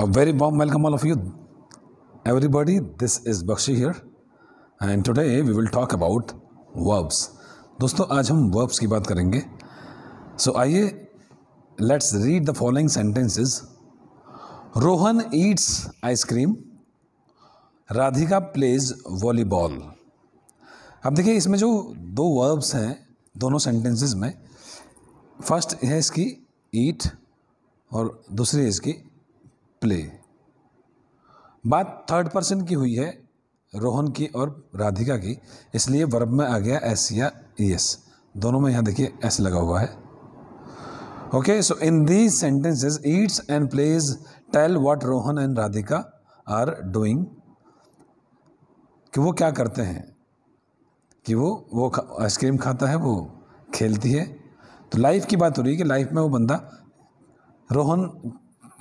A very warm welcome all of you. Everybody, this is Bakshi here. And today we will talk about verbs. दोस्तों आज हम verbs की बात करेंगे so आइए let's read the following sentences Rohan eats ice cream Radhika plays volleyball अब देखिए इसमें जो दो वर्ब्स हैं दोनों सेंटेंसेस में फर्स्ट है इसकी ईट और दूसरी है इसकी प्ले बात थर्ड पर्सन की हुई है रोहन की और राधिका की इसलिए वर्ब में आ गया एस या एस e दोनों में यहाँ देखिए एस लगा हुआ है okay so in these sentences eats and plays tell what Rohan and Radhika are doing कि वो क्या करते हैं कि वो वो आइसक्रीम खाता है वो खेलती है तो लाइफ की बात हो रही है कि लाइफ में वो बंदा रोहन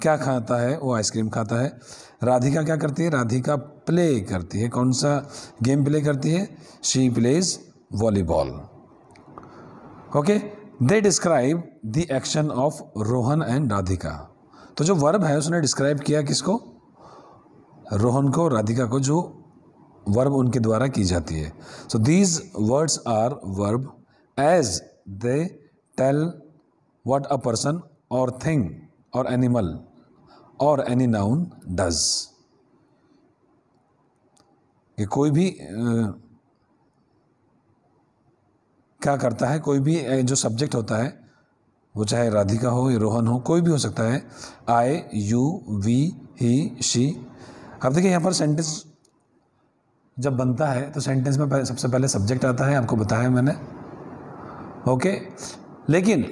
क्या खाता है वो आइसक्रीम खाता है राधिका क्या करती है राधिका प्ले करती है कौन सा गेम प्ले करती है she plays volleyball okay they describe the action of Rohan and Radhika तो जो वर्ब है उसने डिस्क्राइब किया किसको रोहन को राधिका को जो वर्ब उनके द्वारा की जाती है so these words are verb as they tell what a person or thing और एनिमल और एनी नाउन डज कि कोई भी आ, क्या करता है कोई भी जो सब्जेक्ट होता है वो चाहे राधिका हो या रोहन हो कोई भी हो सकता है I you we he she अब देखिए यहाँ पर सेंटेंस जब बनता है तो सेंटेंस में सबसे पहले सब्जेक्ट आता है आपको बताया मैंने ओके लेकिन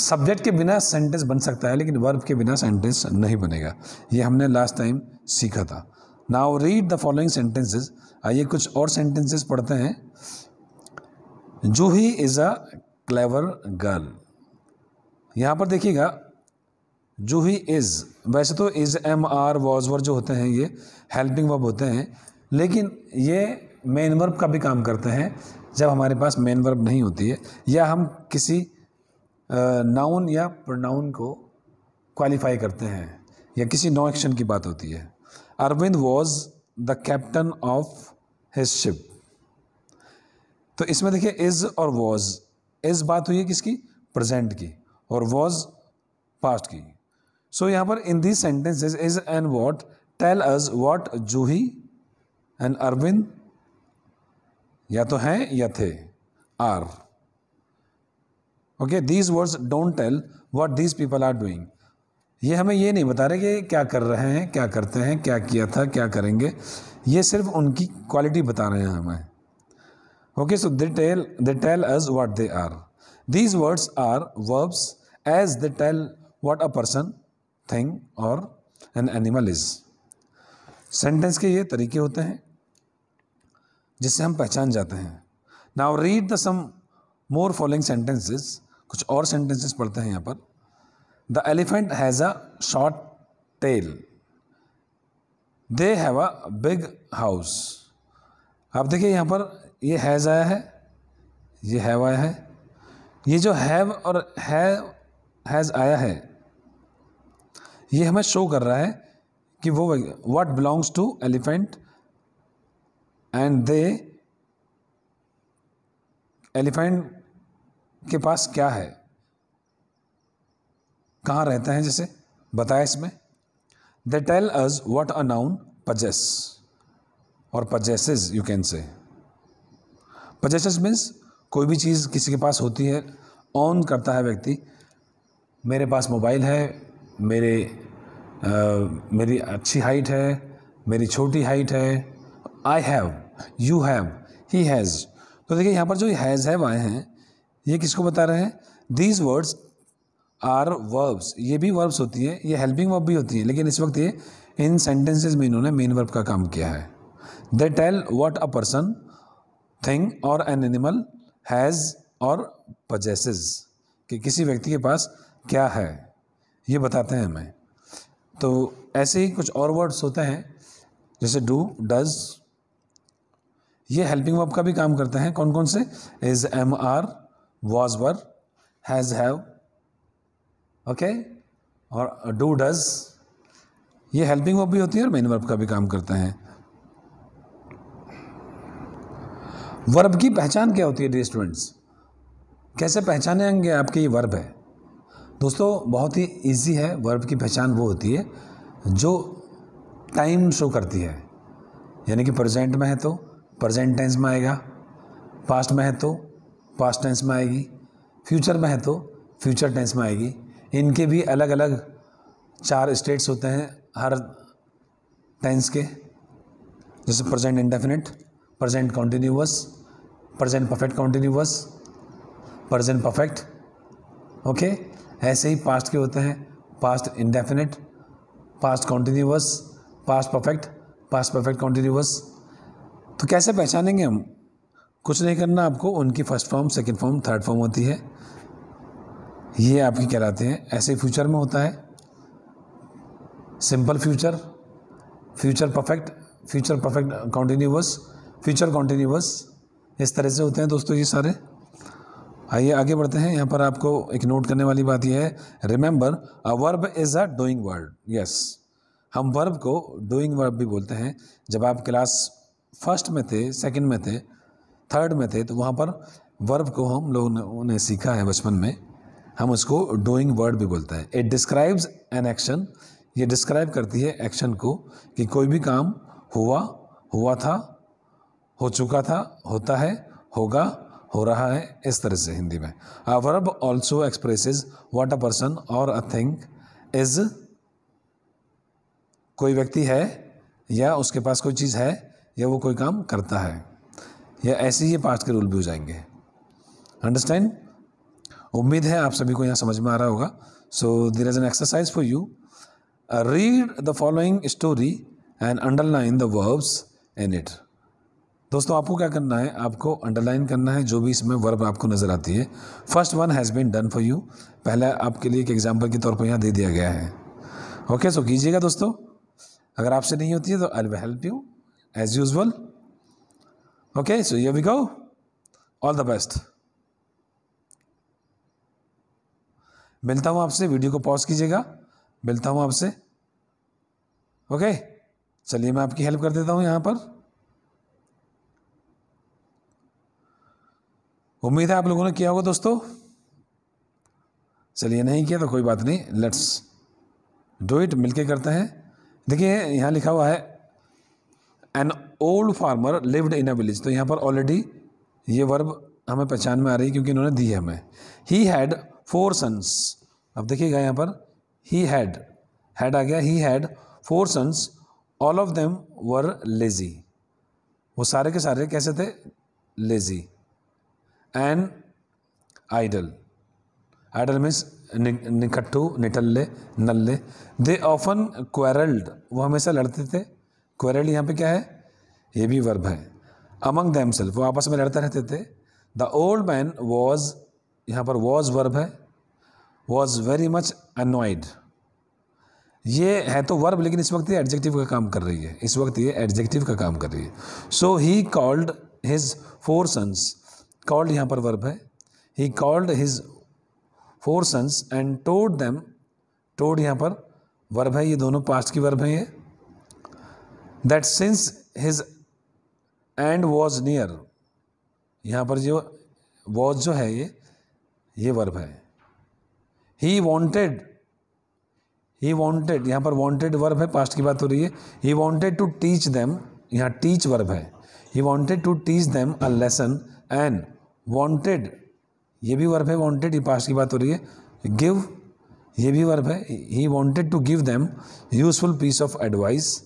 सब्जेक्ट के बिना सेंटेंस बन सकता है लेकिन वर्ब के बिना सेंटेंस नहीं बनेगा ये हमने लास्ट टाइम सीखा था now read the following sentences आइए कुछ और सेंटेंसेस पढ़ते हैं Juhi is a clever girl यहाँ पर देखिएगा जूही इज़ वैसे तो is am are was were जो होते हैं ये हेल्पिंग वर्ब होते हैं लेकिन ये मेन वर्ब का भी काम करते हैं जब हमारे पास मेन वर्ब नहीं होती है या हम किसी नाउन या प्रोनाउन को क्वालिफाई करते हैं या किसी नो एक्शन की बात होती है Arvind was the captain of his ship तो इसमें देखिए इज और वॉज इज बात हुई है किसकी प्रेजेंट की और वॉज पास्ट की सो so, यहाँ पर in this sentences is and what tell us what Juhi and Arvind या तो हैं या थे are okay these words don't tell what these people are doing ये हमें ये नहीं बता रहे कि क्या कर रहे हैं क्या करते हैं क्या किया था क्या करेंगे ये सिर्फ उनकी क्वालिटी बता रहे हैं हमें okay so they tell they tell us what they are these words are verbs as they tell what a person thing और एन एनिमल इज सेंटेंस के ये तरीके होते हैं जिससे हम पहचान जाते हैं now read the some more following sentences कुछ और सेंटेंसेस पढ़ते हैं यहाँ पर the elephant has a short tail they have a big house आप देखिए यहाँ पर ये हैज़ आया है ये हैव आया है ये जो हैव और है हैज़ आया है ये हमें शो कर रहा है कि वो what belongs to elephant and the elephant के पास क्या है कहाँ रहते हैं जैसे बताया इसमें they tell us what a noun possess और possess you can say possess means कोई भी चीज़ किसी के पास होती है ऑन करता है व्यक्ति मेरे पास मोबाइल है मेरे आ, मेरी अच्छी हाइट है मेरी छोटी हाइट है I have you have he has तो देखिए यहाँ पर जो हैज़ है वह हैं ये किसको बता रहे हैं दीज वर्ड्स आर वर्ब्स ये भी वर्ब्स होती है ये हेल्पिंग वर्ब भी होती है लेकिन इस वक्त ये इन सेंटेंसेज में इन्होंने मेन वर्ब का काम किया है they tell what a person thing और एन एनिमल हैज़ और पजेसेस कि किसी व्यक्ति के पास क्या है ये बताते हैं हमें तो ऐसे ही कुछ और वर्ड्स होते हैं जैसे डू डज ये हेल्पिंग वर्ब का भी काम करते हैं कौन कौन से is am are was were has have okay और डू डज ये हेल्पिंग वर्ब भी होती है और मेन वर्ब का भी काम करते हैं वर्ब की पहचान क्या होती है डी स्टूडेंट्स कैसे पहचानेंगे आपके ये वर्ब है दोस्तों बहुत ही इजी है वर्ब की पहचान वो होती है जो टाइम शो करती है यानी कि प्रेजेंट में है तो प्रेजेंट टेंस में आएगा पास्ट में है तो पास्ट टेंस में आएगी फ्यूचर में है तो फ्यूचर टेंस में आएगी इनके भी अलग अलग चार स्टेट्स होते हैं हर टेंस के जैसे present indefinite present continuous present perfect continuous present perfect okay ऐसे ही पास्ट के होते हैं past indefinite past continuous past perfect past perfect continuous तो कैसे पहचानेंगे हम कुछ नहीं करना आपको उनकी first form second form third form होती है ये आपकी कहलाते हैं ऐसे फ्यूचर में होता है simple future future perfect future perfect continuous future continuous इस तरह से होते हैं दोस्तों ये सारे आइए आगे बढ़ते हैं यहाँ पर आपको एक नोट करने वाली बात यह है remember a verb is a doing word yes हम वर्ब को डूइंग वर्ब भी बोलते हैं जब आप क्लास फर्स्ट में थे सेकंड में थे थर्ड में थे तो वहाँ पर वर्ब को हम लोगों ने सीखा है बचपन में हम उसको डूइंग वर्ड भी बोलते हैं इट डिस्क्राइब्स एन एक्शन ये डिस्क्राइब करती है एक्शन को कि कोई भी काम हुआ हुआ था हो चुका था होता है होगा हो रहा है इस तरह से हिंदी में a verb also expresses what a person और अ थिंग इज कोई व्यक्ति है या उसके पास कोई चीज़ है या वो कोई काम करता है या ऐसे ही पास्ट के रूल भी हो जाएंगे अंडरस्टैंड उम्मीद है आप सभी को यहाँ समझ में आ रहा होगा so there is an exercise for you read the following story and underline the verbs in it दोस्तों आपको क्या करना है आपको अंडरलाइन करना है जो भी इसमें वर्ब आपको नज़र आती है first one has been done for you पहले आपके लिए एक एग्जाम्पल के तौर पर यहाँ दे दिया गया है ओके सो कीजिएगा दोस्तों अगर आपसे नहीं होती है तो I will help you as usual Okay, so here we go. All the best. मिलता हूँ आपसे वीडियो को पॉज कीजिएगा मिलता हूँ आपसे ओके चलिए मैं आपकी हेल्प कर देता हूँ यहाँ पर उम्मीद है आप लोगों ने किया होगा दोस्तों चलिए नहीं किया तो कोई बात नहीं लेट्स डू इट मिलके करते हैं देखिए यहाँ लिखा हुआ है an old farmer lived in a village तो यहाँ पर ऑलरेडी ये वर्ब हमें पहचान में आ रही है क्योंकि इन्होंने दी है हमें ही हैड फोर सन्स अब देखिएगा यहाँ पर ही हैड हैड आ गया he had four sons all of them were lazy वो सारे के सारे कैसे थे lazy and idle idle means निकट्टू निटल्ले नल्ले दे ऑफन क्वेरल्ड वो हमेशा लड़ते थे क्वेरल्ड यहाँ पे क्या है ये भी वर्ब है अमंग दैम सेल्फ वो आपस में लड़ते रहते थे द ओल्ड मैन वॉज यहाँ पर वॉज वर्ब है वॉज वेरी मच अनोइड ये है तो वर्ब लेकिन इस वक्त ये एडजेक्टिव का काम कर रही है इस वक्त ये एडजेक्टिव का काम कर रही है सो he called his four sons called यहाँ पर वर्ब है he called his four sons and toad them toad यहाँ पर वर्ब है ये दोनों पास्ट की वर्ब है ये that since his end was near यहाँ पर जो वॉज जो है ये ये वर्ब है ही वॉन्टेड ही वॉन्टेड यहाँ पर वॉन्टेड वर्ब है पास्ट की बात हो रही है he wanted to teach them यहाँ टीच वर्ब है he wanted to teach them a lesson and wanted ये भी वर्ब है वॉन्टेड ये पास्ट की बात हो रही है गिव ये भी वर्ब है he wanted to give them useful piece of advice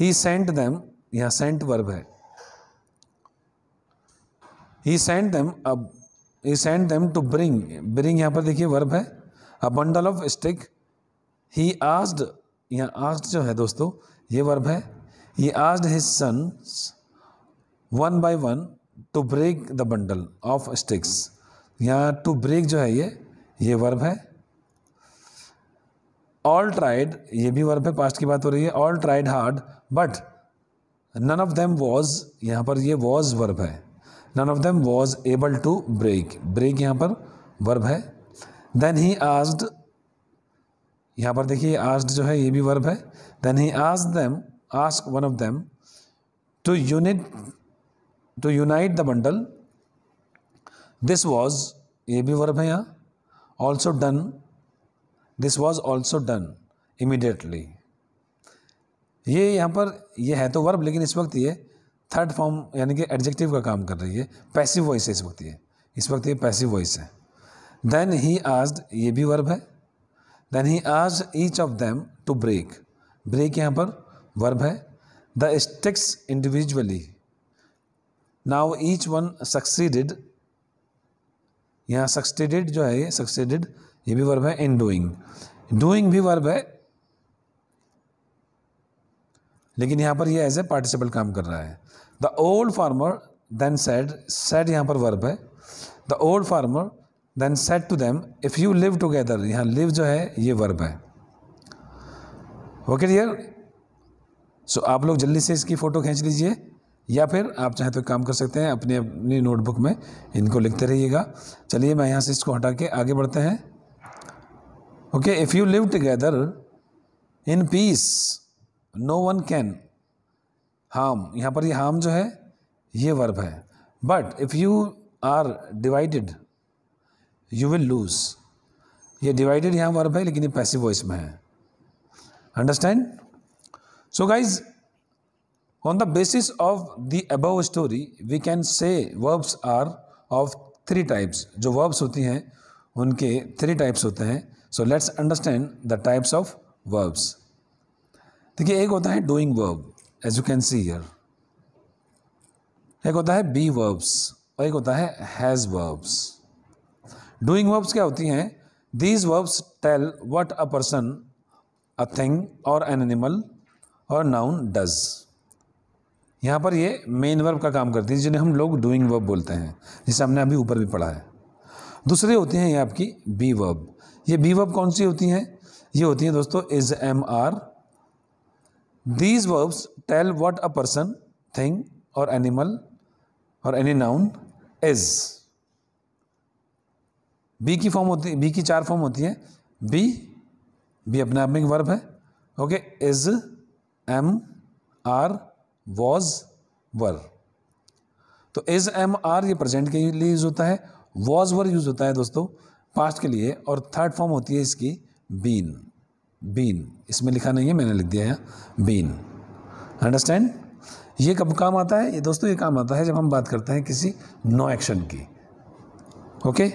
he sent them यहाँ सेंट वर्ब है ही सेंड देम अब he send them to bring bring यहाँ पर देखिए वर्ब है a bundle of stick he asked यहाँ asked जो है दोस्तों ये वर्ब है ये asked his son one by one to break the bundle of sticks यहाँ टू ब्रेक जो है ये ये वर्ब है ऑल ट्राइड ये भी वर्ब है पास्ट की बात हो रही है all tried hard but none of them was यहाँ पर ये वॉज वर्ब है none of them was able to break break यहाँ पर वर्ब है देन ही आज्ड यहाँ पर देखिए आज्ड जो है ये भी वर्ब है देन ही आज them ask one of them to unit to unite the bundle this was ये भी वर्ब है यहाँ also done this was also done immediately ये यहाँ पर ये है तो वर्ब लेकिन इस वक्त ये थर्ड फॉर्म यानी कि एडजेक्टिव का काम कर रही है पैसिव वॉइस है इस वक्त ये इस वक्त ये पैसिव वॉइस है देन ही आज ये भी वर्ब है देन ही आज each of them to break break यहाँ पर वर्ब है the sticks individually now each one succeeded यहाँ सक्सेडेड जो है ये सक्सेडेड ये भी वर्ब है इन डूइंग डूइंग भी वर्ब है लेकिन यहाँ पर यह एज ए पार्टिसिपल काम कर रहा है the old farmer then said said यहाँ पर वर्ब है the old farmer then said to them if you live together यहाँ लिव जो है ये वर्ब है ओके डियर सो आप लोग जल्दी से इसकी फ़ोटो खींच लीजिए या फिर आप चाहे तो काम कर सकते हैं अपने अपनी नोटबुक में इनको लिखते रहिएगा चलिए मैं यहाँ से इसको हटा के आगे बढ़ते हैं okay if you live together in peace no one can harm यहाँ पर ये हार्म जो है ये वर्ब है but if you are divided you will lose ये डिवाइडेड यहाँ वर्ब है लेकिन ये पैसिव वॉइस में है understand so guys on the basis of the above story we can say verbs are of three types जो verbs होती हैं उनके थ्री टाइप्स होते हैं सो let's understand the types of verbs देखिए एक होता है doing verb as you can see here एक होता है बी वर्ब्स और एक होता है हैज़ वर्ब्स डूइंग वर्ब्स क्या होती हैं these verbs tell what a person a thing और एन एनिमल और नाउन डज यहाँ पर ये मेन वर्ब का काम करती है जिन्हें हम लोग डूइंग वर्ब बोलते हैं जिसे हमने अभी ऊपर भी पढ़ा है दूसरी होती हैं ये आपकी बी वर्ब ये बी वर्ब कौन सी होती हैं ये होती हैं दोस्तों is am are these verbs tell what a person thing और एनिमल और एनी नाउन इज बी की फॉर्म होती है बी की चार फॉर्म होती है बी बी अपने आप में एक वर्ब है okay is am are was were तो इज एम आर ये प्रेजेंट के लिए यूज होता है वॉज वर यूज होता है दोस्तों पास्ट के लिए और थर्ड फॉर्म होती है इसकी बीन बीन इसमें लिखा नहीं है मैंने लिख दिया है बीन अंडरस्टैंड ये कब काम आता है ये दोस्तों ये काम आता है जब हम बात करते हैं किसी नो एक्शन की ओके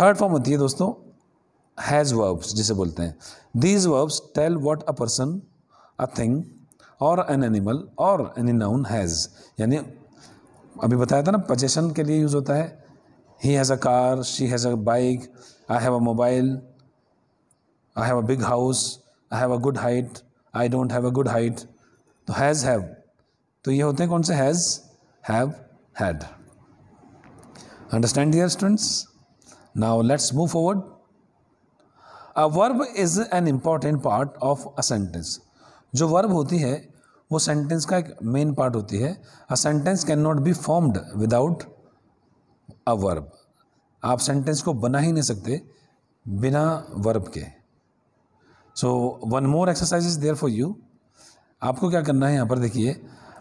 थर्ड फॉर्म होती है दोस्तों हैज़ वर्ब्स जिसे बोलते हैं these verbs tell what a person a thing और एन एनिमल और एनी नाउन हैज़ यानी अभी बताया था ना पजेशन के लिए यूज़ होता है he has a car she has a bike I have a mobile I have a big house I have a good height I don't have a good height तो हैज़ हैव तो ये होते हैं कौन से has have had understand dear students now let's move forward a verb is an important part of a sentence जो verb होती है वो सेंटेंस का एक मेन पार्ट होती है a sentence can not be formed without a verb आप sentence को बना ही नहीं सकते बिना वर्ब के so one more exercise is there for you आपको क्या करना है यहाँ पर देखिए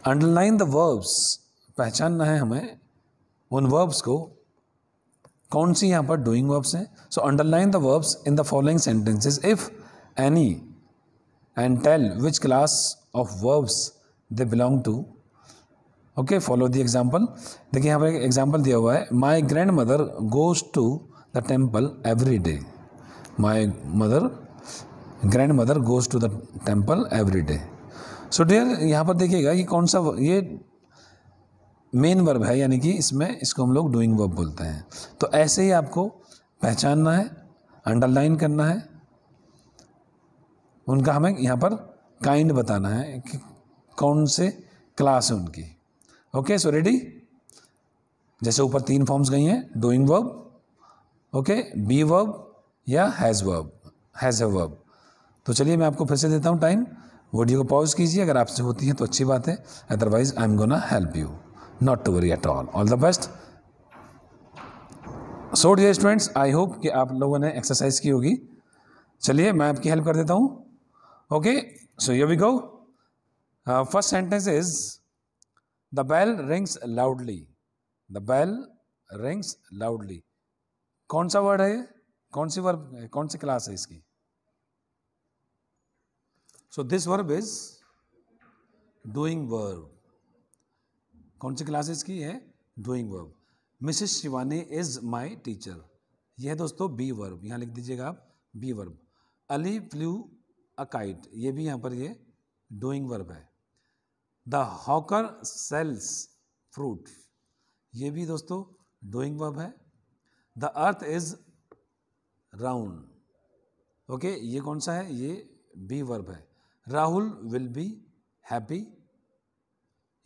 अंडरलाइन द वर्ब्स पहचानना है हमें उन वर्ब्स को कौन सी यहाँ पर डूइंग वर्ब्स हैं so underline the verbs in the following sentences if any and tell which class of verbs they belong to okay follow the example देखिए यहाँ पर एक एग्जाम्पल दिया हुआ है my grandmother goes to the temple every day my mother grandmother goes to the temple every day so dear यहाँ पर देखिएगा कि कौन सा ये मेन वर्ब है यानी कि इसमें इसको हम लोग डूइंग वर्ब बोलते हैं तो ऐसे ही आपको पहचानना है अंडरलाइन करना है उनका हमें यहाँ पर काइंड बताना है कि कौन से क्लास है उनकी ओके सो रेडी जैसे ऊपर तीन फॉर्म्स गई हैं doing verb okay be verb या has verb has a verb तो चलिए मैं आपको फिर से देता हूँ टाइम वीडियो को पॉज कीजिए अगर आपसे होती है तो अच्छी बात है otherwise I am gonna help you not to worry at all all the best so dear students I hope कि आप लोगों ने एक्सरसाइज की होगी चलिए मैं आपकी हेल्प कर देता हूँ okay so you we go first sentence is the bell rings loudly the bell rings loudly कौन सा वर्ड है ये कौन सी वर्ब कौन सी क्लास है इसकी So this verb is doing verb. कौन सी क्लासेस की है doing verb Mrs Shivani is my teacher यह है दोस्तों बी वर्ब यहाँ लिख दीजिएगा आप be verb Ali flew a kite ये भी यहाँ पर ये डूइंग वर्ब है द हॉकर सेल्स फ्रूट ये भी दोस्तों डूइंग वर्ब है the earth is round okay ये कौन सा है ये बी वर्ब है राहुल विल बी हैप्पी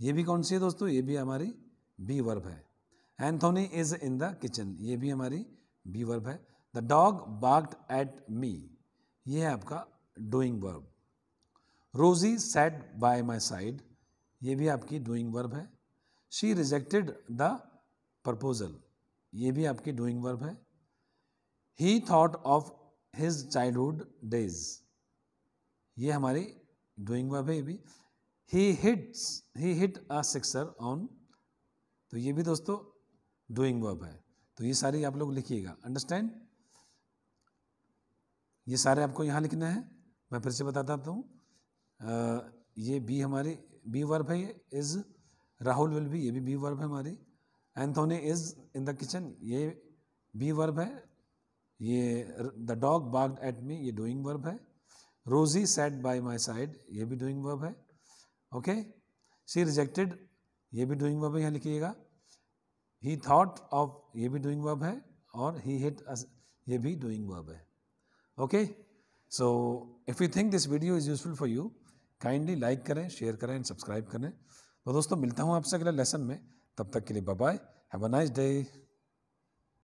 ये भी कौन सी है दोस्तों ये भी हमारी बी वर्ब है Anthony is in the kitchen ये भी हमारी बी वर्ब है the dog barked at me ये है आपका doing verb Rosie sat by my side ये भी आपकी डूइंग वर्ब है शी रिजेक्टेड द प्रपोजल ये भी आपकी डूइंग वर्ब है he thought of his childhood days ये हमारी डूइंग वर्ब है ये भी he hits he hit a sixer on तो ये भी दोस्तों डूइंग वर्ब है तो ये सारी आप लोग लिखिएगा अंडरस्टैंड ये सारे आपको यहाँ लिखना है मैं फिर से बताता हूँ ये बी हमारी बी वर्ब है ये इज़ राहुल विल बी ये भी बी वर्ब है हमारी Anthony is in the kitchen ये बी वर्ब है ये the dog barked at me ये डूइंग वर्ब है रोजी सेट बाय माई साइड ये भी डूइंग वर्ब है ओके सी रिजेक्टेड ये भी डूइंग वर्ब है यहाँ लिखिएगा ही थॉट ऑफ ये भी डूइंग वर्ब है और ही हिट ये भी डूइंग वर्ब है okay so if you think this video is useful for you kindly like करें शेयर करें एंड सब्सक्राइब करें तो दोस्तों मिलता हूँ आपसे अगले लेसन में तब तक के लिए bye have a nice day